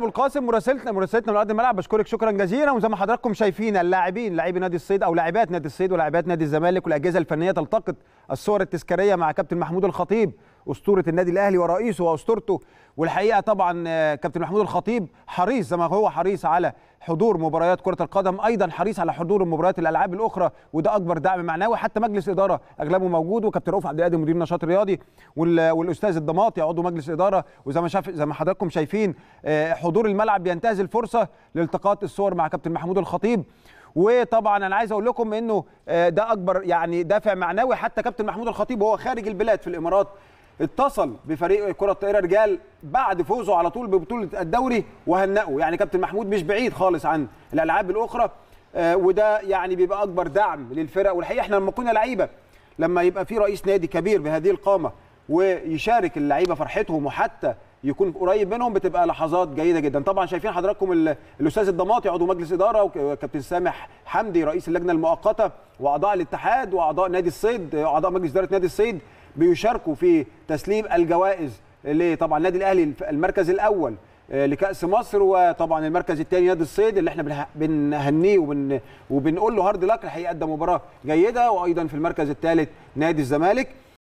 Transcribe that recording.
ابو القاسم مراسلتنا مراسلتنا من ارض الملعب بشكرك شكرا جزيلا وزي ما حضراتكم شايفين اللاعبين لاعبي نادي الصيد او لاعبات نادي الصيد ولاعبات نادي الزمالك والاجهزه الفنيه تلتقط الصور التذكاريه مع كابتن محمود الخطيب اسطوره النادي الاهلي ورئيسه واسطورته والحقيقه طبعا آه، كابتن محمود الخطيب حريص زي ما هو حريص على حضور مباريات كره القدم ايضا حريص على حضور مباريات الالعاب الاخرى وده اكبر دعم معنوي حتى مجلس اداره اغلبه موجود وكابتن رؤوف عبد القادر مدير النشاط الرياضي والاستاذ الضماطي عضو مجلس اداره وزي ما شاف زي ما حضراتكم شايفين آه، حضور الملعب بينتهز الفرصه لالتقاط الصور مع كابتن محمود الخطيب وطبعا انا عايز اقول لكم انه آه، ده اكبر يعني دافع معنوي حتى كابتن محمود الخطيب وهو خارج البلاد في الامارات اتصل بفريق كره الطائره رجال بعد فوزه على طول ببطوله الدوري وهنأه يعني كابتن محمود مش بعيد خالص عن الالعاب الاخرى آه، وده يعني بيبقى اكبر دعم للفرق والحقيقه احنا لما كنا لعيبه لما يبقى في رئيس نادي كبير بهذه القامه ويشارك اللعيبه فرحتهم وحتى يكون قريب منهم بتبقى لحظات جيده جدا طبعا شايفين حضراتكم الاستاذ الضماطي عضو مجلس اداره وكابتن سامح حمدي رئيس اللجنه المؤقته واعضاء الاتحاد واعضاء نادي الصيد اعضاء مجلس اداره نادي الصيد بيشاركوا في تسليم الجوائز لطبعا النادي الاهلي المركز الاول آه، لكاس مصر وطبعا المركز الثاني نادي الصيد اللي احنا بنهنيه وبن وبنقول له هارد لك الحقيقه قدم مباراه جيده وايضا في المركز الثالث نادي الزمالك